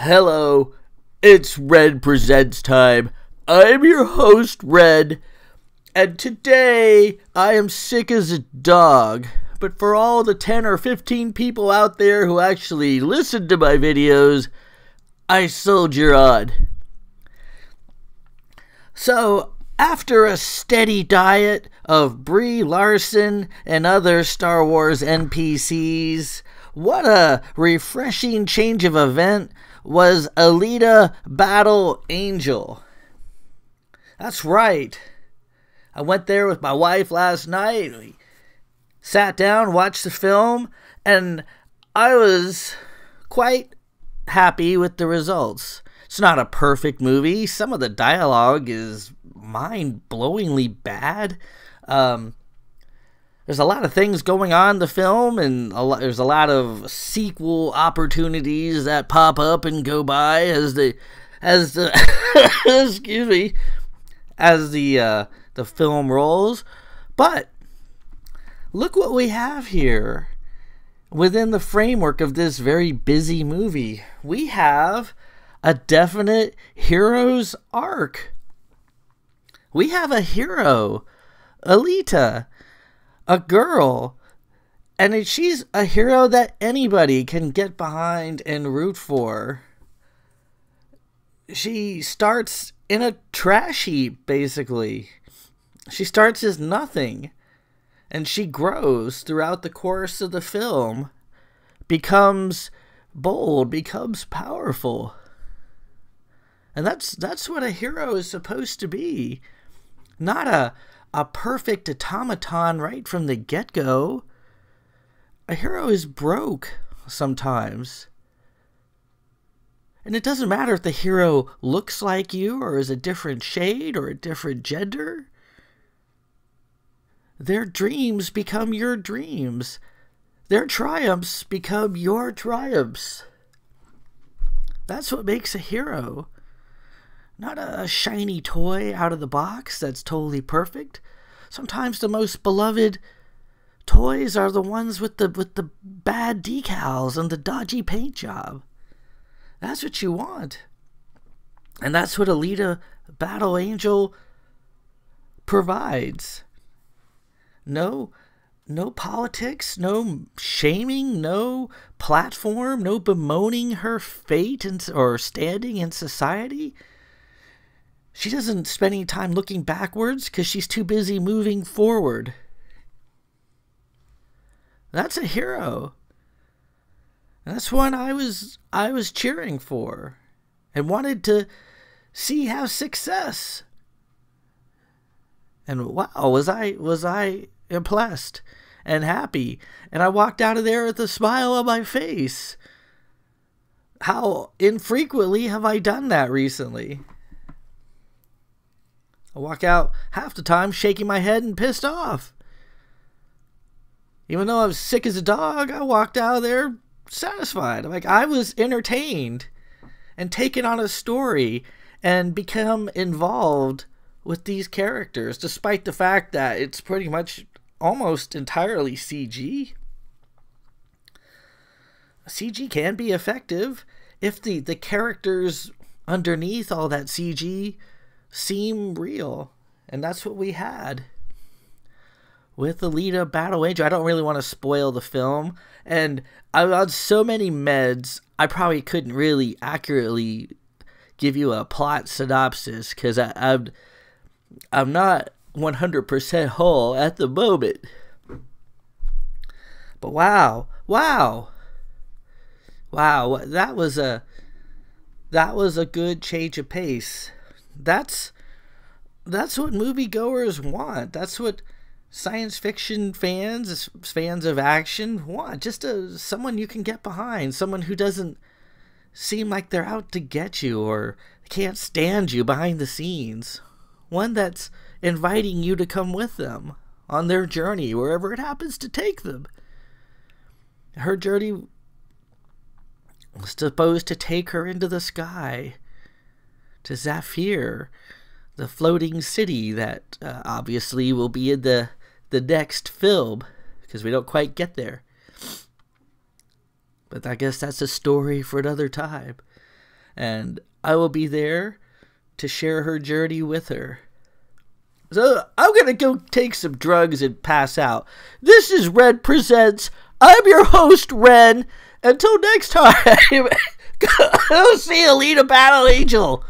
Hello, it's Red Presents Time. I'm your host, Red, and today I am sick as a dog. But for all the 10 or 15 people out there who actually listen to my videos, I sold your on. So, after a steady diet of Brie Larson and other Star Wars NPCs, what a refreshing change of event was Alita Battle Angel. That's right. I went there with my wife last night. We sat down, watched the film, and I was quite happy with the results. It's not a perfect movie. Some of the dialogue is mind-blowingly bad. Um, there's a lot of things going on in the film, and a lot, there's a lot of sequel opportunities that pop up and go by as the as the excuse me as the uh, the film rolls. But look what we have here within the framework of this very busy movie. We have a definite hero's arc we have a hero, Alita, a girl. And she's a hero that anybody can get behind and root for. She starts in a trash heap, basically. She starts as nothing. And she grows throughout the course of the film, becomes bold, becomes powerful. And that's that's what a hero is supposed to be not a a perfect automaton right from the get-go. A hero is broke sometimes. And it doesn't matter if the hero looks like you or is a different shade or a different gender. Their dreams become your dreams. Their triumphs become your triumphs. That's what makes a hero. Not a shiny toy out of the box that's totally perfect. Sometimes the most beloved toys are the ones with the with the bad decals and the dodgy paint job. That's what you want. And that's what Alita Battle Angel provides. No no politics, no shaming, no platform, no bemoaning her fate and, or standing in society she doesn't spend any time looking backwards because she's too busy moving forward. That's a hero. That's one I was I was cheering for and wanted to see have success. And wow, was I was I impressed and happy. And I walked out of there with a smile on my face. How infrequently have I done that recently? I walk out half the time shaking my head and pissed off. Even though I was sick as a dog, I walked out of there satisfied. Like I was entertained and taken on a story and become involved with these characters, despite the fact that it's pretty much almost entirely CG. CG can be effective if the, the characters underneath all that CG seem real. And that's what we had with Alita Battle Angel. I don't really want to spoil the film. And I'm on so many meds, I probably couldn't really accurately give you a plot synopsis because I'm, I'm not 100% whole at the moment. But wow, wow, wow, that was a that was a good change of pace. That's that's what moviegoers want. That's what science fiction fans, fans of action want. Just a uh, someone you can get behind, someone who doesn't seem like they're out to get you or can't stand you behind the scenes. One that's inviting you to come with them on their journey, wherever it happens to take them. Her journey was supposed to take her into the sky to Zafir, the floating city that uh, obviously will be in the, the next film because we don't quite get there. But I guess that's a story for another time. And I will be there to share her journey with her. So I'm going to go take some drugs and pass out. This is Red Presents. I'm your host, Ren. Until next time, go see Alita Battle Angel.